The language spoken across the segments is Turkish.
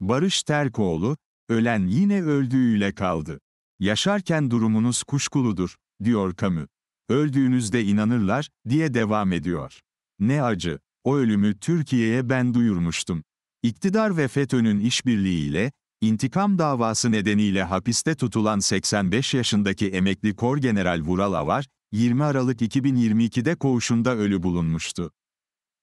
Barış Terkoğlu, ölen yine öldüğüyle kaldı. Yaşarken durumunuz kuşkuludur, diyor Kamu. Öldüğünüzde inanırlar, diye devam ediyor. Ne acı, o ölümü Türkiye'ye ben duyurmuştum. İktidar ve FETÖ'nün işbirliğiyle, intikam davası nedeniyle hapiste tutulan 85 yaşındaki emekli Kor General Vural Avar, 20 Aralık 2022'de koğuşunda ölü bulunmuştu.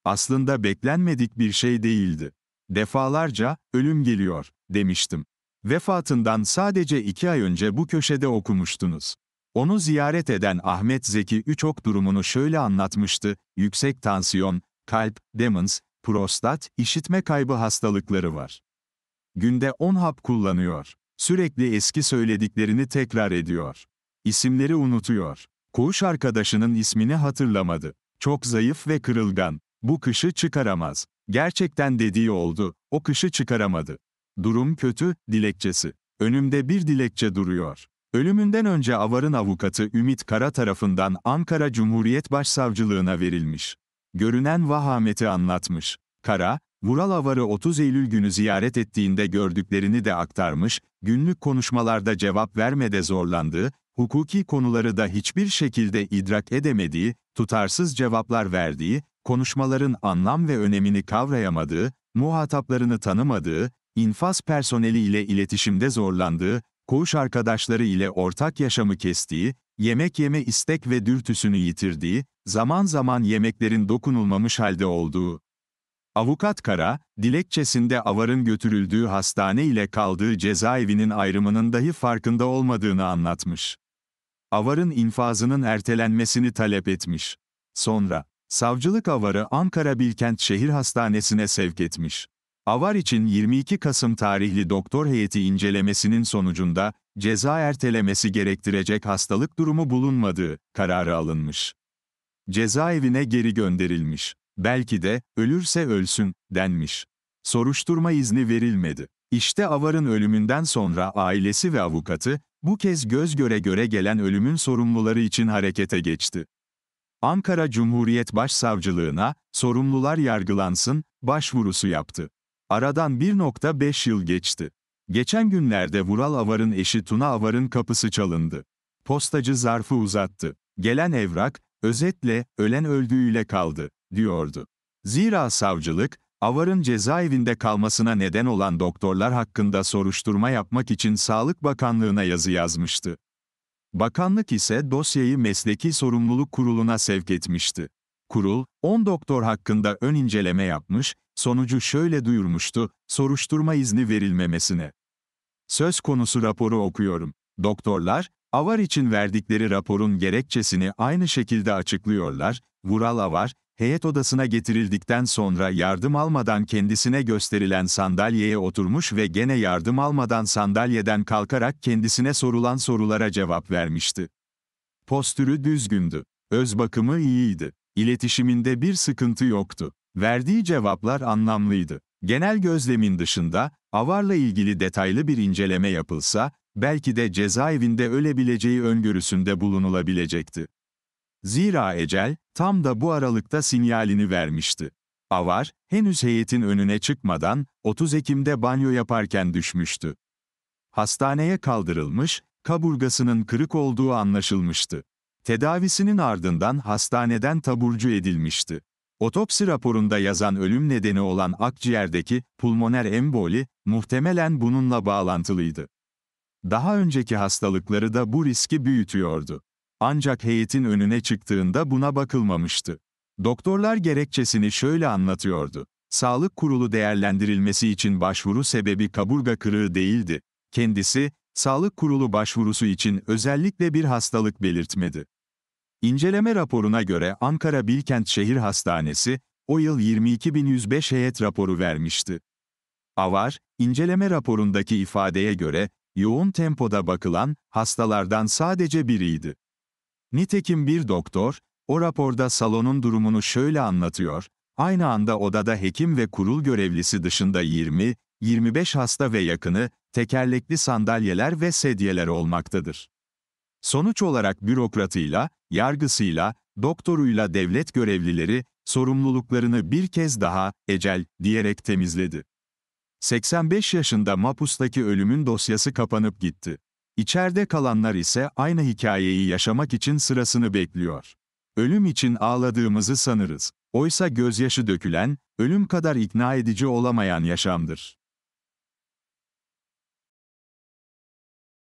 Aslında beklenmedik bir şey değildi defalarca, ölüm geliyor, demiştim. Vefatından sadece iki ay önce bu köşede okumuştunuz. Onu ziyaret eden Ahmet Zeki Üçok durumunu şöyle anlatmıştı, yüksek tansiyon, kalp, demens, prostat, işitme kaybı hastalıkları var. Günde 10 hap kullanıyor. Sürekli eski söylediklerini tekrar ediyor. İsimleri unutuyor. Koğuş arkadaşının ismini hatırlamadı. Çok zayıf ve kırılgan. Bu kışı çıkaramaz. Gerçekten dediği oldu, o kışı çıkaramadı. Durum kötü, dilekçesi. Önümde bir dilekçe duruyor. Ölümünden önce Avar'ın avukatı Ümit Kara tarafından Ankara Cumhuriyet Başsavcılığına verilmiş. Görünen vahameti anlatmış. Kara, Vural Avar'ı 30 Eylül günü ziyaret ettiğinde gördüklerini de aktarmış, günlük konuşmalarda cevap vermede zorlandığı, hukuki konuları da hiçbir şekilde idrak edemediği, tutarsız cevaplar verdiği, konuşmaların anlam ve önemini kavrayamadığı, muhataplarını tanımadığı, infaz personeli ile iletişimde zorlandığı, koğuş arkadaşları ile ortak yaşamı kestiği, yemek yeme istek ve dürtüsünü yitirdiği, zaman zaman yemeklerin dokunulmamış halde olduğu. Avukat Kara, dilekçesinde avarın götürüldüğü hastane ile kaldığı cezaevinin ayrımının dahi farkında olmadığını anlatmış. Avarın infazının ertelenmesini talep etmiş. Sonra, Savcılık Avar'ı Ankara Bilkent Şehir Hastanesi'ne sevk etmiş. Avar için 22 Kasım tarihli doktor heyeti incelemesinin sonucunda ceza ertelemesi gerektirecek hastalık durumu bulunmadığı kararı alınmış. Cezaevine geri gönderilmiş. Belki de ölürse ölsün denmiş. Soruşturma izni verilmedi. İşte Avar'ın ölümünden sonra ailesi ve avukatı bu kez göz göre göre gelen ölümün sorumluları için harekete geçti. Ankara Cumhuriyet Başsavcılığına, sorumlular yargılansın, başvurusu yaptı. Aradan 1.5 yıl geçti. Geçen günlerde Vural Avar'ın eşi Tuna Avar'ın kapısı çalındı. Postacı zarfı uzattı. Gelen evrak, özetle, ölen öldüğüyle kaldı, diyordu. Zira savcılık, Avar'ın cezaevinde kalmasına neden olan doktorlar hakkında soruşturma yapmak için Sağlık Bakanlığı'na yazı yazmıştı. Bakanlık ise dosyayı Mesleki Sorumluluk Kurulu'na sevk etmişti. Kurul, 10 doktor hakkında ön inceleme yapmış, sonucu şöyle duyurmuştu, soruşturma izni verilmemesine. Söz konusu raporu okuyorum. Doktorlar, Avar için verdikleri raporun gerekçesini aynı şekilde açıklıyorlar, Vural Avar, Heyet odasına getirildikten sonra yardım almadan kendisine gösterilen sandalyeye oturmuş ve gene yardım almadan sandalyeden kalkarak kendisine sorulan sorulara cevap vermişti. Postürü düzgündü. Öz bakımı iyiydi. İletişiminde bir sıkıntı yoktu. Verdiği cevaplar anlamlıydı. Genel gözlemin dışında, avarla ilgili detaylı bir inceleme yapılsa, belki de cezaevinde ölebileceği öngörüsünde bulunulabilecekti. Zira ecel, Tam da bu aralıkta sinyalini vermişti. Avar, henüz heyetin önüne çıkmadan 30 Ekim'de banyo yaparken düşmüştü. Hastaneye kaldırılmış, kaburgasının kırık olduğu anlaşılmıştı. Tedavisinin ardından hastaneden taburcu edilmişti. Otopsi raporunda yazan ölüm nedeni olan akciğerdeki pulmoner emboli, muhtemelen bununla bağlantılıydı. Daha önceki hastalıkları da bu riski büyütüyordu. Ancak heyetin önüne çıktığında buna bakılmamıştı. Doktorlar gerekçesini şöyle anlatıyordu. Sağlık kurulu değerlendirilmesi için başvuru sebebi kaburga kırığı değildi. Kendisi, sağlık kurulu başvurusu için özellikle bir hastalık belirtmedi. İnceleme raporuna göre Ankara Bilkent Şehir Hastanesi, o yıl 22.105 heyet raporu vermişti. AVAR, inceleme raporundaki ifadeye göre, yoğun tempoda bakılan hastalardan sadece biriydi. Nitekim bir doktor, o raporda salonun durumunu şöyle anlatıyor, aynı anda odada hekim ve kurul görevlisi dışında 20-25 hasta ve yakını, tekerlekli sandalyeler ve sedyeler olmaktadır. Sonuç olarak bürokratıyla, yargısıyla, doktoruyla devlet görevlileri, sorumluluklarını bir kez daha, ecel, diyerek temizledi. 85 yaşında Mapus'taki ölümün dosyası kapanıp gitti. İçeride kalanlar ise aynı hikayeyi yaşamak için sırasını bekliyor. Ölüm için ağladığımızı sanırız. Oysa gözyaşı dökülen, ölüm kadar ikna edici olamayan yaşamdır.